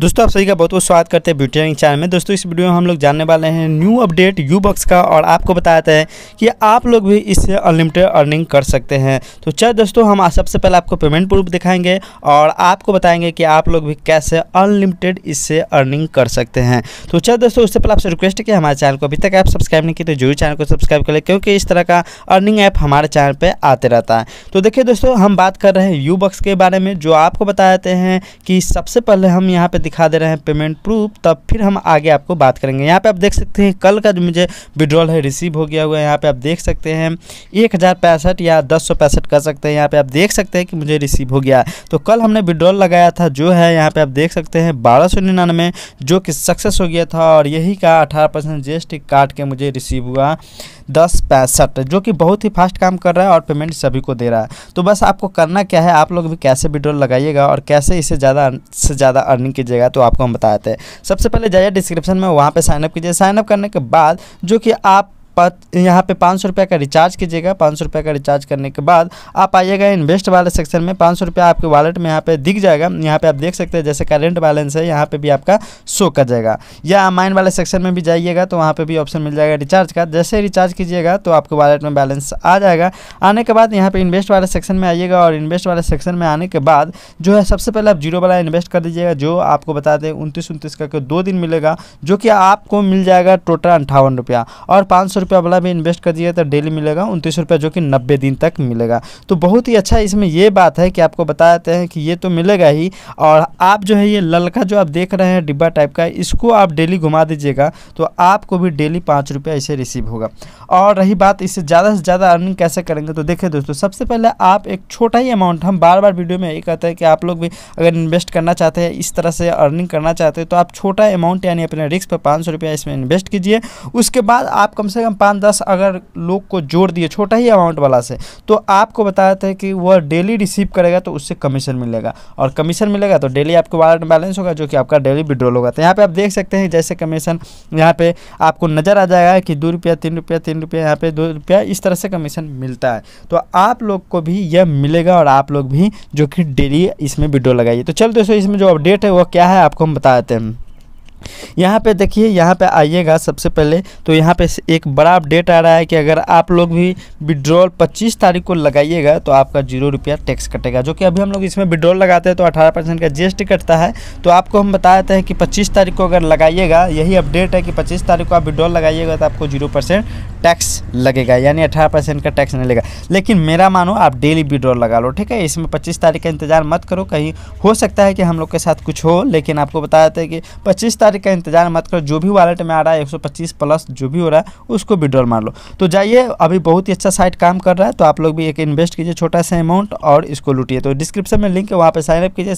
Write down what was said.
दोस्तों आप सभी का बहुत बहुत स्वागत करते हैं ब्यूटी चैनल में दोस्तों इस वीडियो में हम लोग जानने वाले हैं न्यू अपडेट यू बक्स का और आपको बताया है कि आप लोग भी इससे अनलिमिटेड अर्निंग कर सकते हैं तो चल दोस्तों हम सबसे पहले आपको पेमेंट प्रूफ दिखाएंगे और आपको बताएंगे कि आप लोग भी कैसे अनलिमिटेड इससे अर्निंग कर सकते हैं तो चल दोस्तों उससे पहले आपसे रिक्वेस्ट है कि हमारे चैनल को अभी तक आप सब्सक्राइब नहीं किए तो जरूर चैनल को सब्सक्राइब कर ले क्योंकि इस तरह का अर्निंग ऐप हमारे चैनल पर आते रहता है तो देखिए दोस्तों हम बात कर रहे हैं यू बक्स के बारे में जो आपको बताते हैं कि सबसे पहले हम यहाँ पर दिखा दे रहे हैं पेमेंट प्रूफ तब फिर हम आगे आपको बात करेंगे यहाँ पे आप देख सकते हैं कल का जो मुझे विड्रॉल है रिसीव हो गया हुआ है यहाँ पे आप देख सकते हैं एक हज़ार पैंसठ या दस सौ पैंसठ कर सकते हैं यहाँ पे आप देख सकते हैं कि मुझे रिसीव हो गया तो कल हमने विड्रॉल लगाया था जो है यहाँ पर आप देख सकते हैं बारह सौ निन्यानवे जो कि सक्सेस हो गया था और यही का अठारह परसेंट जी काट के मुझे रिसीव हुआ दस पैंसठ जो कि बहुत ही फास्ट काम कर रहा है और पेमेंट सभी को दे रहा है तो बस आपको करना क्या है आप लोग भी कैसे विड्रॉल लगाइएगा और कैसे इसे ज़्यादा से ज़्यादा अर्निंग कीजिएगा तो आपको हम बताते हैं सबसे पहले जाइए डिस्क्रिप्शन में वहाँ पर साइनअप कीजिए साइनअप करने के बाद जो कि आप यहाँ पे पाँच सौ का रिचार्ज कीजिएगा पाँच सौ का रिचार्ज करने के बाद आप आइएगा इन्वेस्ट वाले सेक्शन में पाँच सौ आपके वॉलेट में यहाँ पे दिख जाएगा यहाँ पे आप देख सकते हैं जैसे करेंट बैलेंस है यहाँ पे भी आपका शो कर जाएगा या माइन वाले सेक्शन में भी जाइएगा तो वहाँ पे भी ऑप्शन मिल जाएगा रिचार्ज का जैसे रिचार्ज कीजिएगा तो आपके वॉलेट में बैलेंस आ जाएगा आने के बाद यहाँ पर इन्वेस्ट वाले सेक्शन में आइएगा और इन्वेस्ट वाले सेक्शन में आने के बाद जो है सबसे पहले आप जीरो वाला इन्वेस्ट कर दीजिएगा जो आपको बता दें उनतीस उनतीस करके दो दिन मिलेगा जो कि आपको मिल जाएगा टोटल अंठावन रुपया और पाँच सौ रुपया वाला भी इन्वेस्ट कर दिए तो डेली मिलेगा उनतीस रुपया जो कि नब्बे दिन तक मिलेगा तो बहुत ही अच्छा इसमें यह बात है कि आपको बताते हैं कि ये तो मिलेगा ही और आप जो है ये ललका जो आप देख रहे हैं डिब्बा टाइप का इसको आप डेली घुमा दीजिएगा तो आपको भी डेली पाँच रुपया इसे रिसीव होगा और रही बात इससे ज़्यादा से ज़्यादा अर्निंग कैसे करेंगे तो देखिए दोस्तों सबसे पहले आप एक छोटा ही अमाउंट हम बार बार वीडियो में ये कहते हैं कि आप लोग भी अगर इन्वेस्ट करना चाहते हैं इस तरह से अर्निंग करना चाहते हैं तो आप छोटा अमाउंट यानी अपने रिस्क पर पाँच सौ रुपया इसमें इन्वेस्ट कीजिए उसके बाद आप कम से कम पाँच दस अगर लोग को जोड़ दिए छोटा ही अमाउंट वाला से तो आपको बताते हैं कि वह डेली रिसीव करेगा तो उससे कमीशन मिलेगा और कमीशन मिलेगा तो डेली आपके वॉलेट बैलेंस होगा जो कि आपका डेली विड्रॉल होगा तो यहाँ पर आप देख सकते हैं जैसे कमीशन यहाँ पर आपको नज़र आ जाएगा कि दो रुपया तीन रुपया तीन रुपया यहाँ पर दो रुपया इस तरह से कमीशन मिलता है तो आप लोग को भी यह मिलेगा और आप लोग भी जो कि डेली इसमें विड्रो लगाइए तो चल दोस्तों इसमें जो अपडेट है वह क्या है आपको हम बता देते हैं यहाँ पे देखिए यहाँ पे आइएगा सबसे पहले तो यहाँ पे एक बड़ा अपडेट आ रहा है कि अगर आप लोग भी विड्रॉल 25 तारीख को लगाइएगा तो आपका जीरो रुपया टैक्स कटेगा जो कि अभी हम लोग इसमें विड्रॉल लगाते हैं तो 18 परसेंट का जीएसटी कटता है तो आपको हम बता देते हैं कि पच्चीस तारीख को अगर लगाइएगा यही अपडेट है कि पच्चीस तारीख को आप विड्रॉल लगाइएगा तो आपको जीरो टैक्स लगेगा यानी अठारह परसेंट का टैक्स नहीं लगेगा लेकिन मेरा मानो आप डेली विड्रॉल लगा लो ठीक है इसमें पच्चीस तारीख का इंतज़ार मत करो कहीं हो सकता है कि हम लोग के साथ कुछ हो लेकिन आपको बता देते हैं कि पच्चीस तारीख का इंतज़ार मत करो जो भी वॉलेट में आ रहा है एक प्लस जो भी हो रहा है उसको विड्रॉल मार लो तो जाइए अभी बहुत ही अच्छा साइट काम कर रहा है तो आप लोग भी एक इन्वेस्ट कीजिए छोटा सा अमाउंट और इसको लूटिए तो डिस्क्रिप्शन में लिंक है वहाँ पर साइनअप कीजिए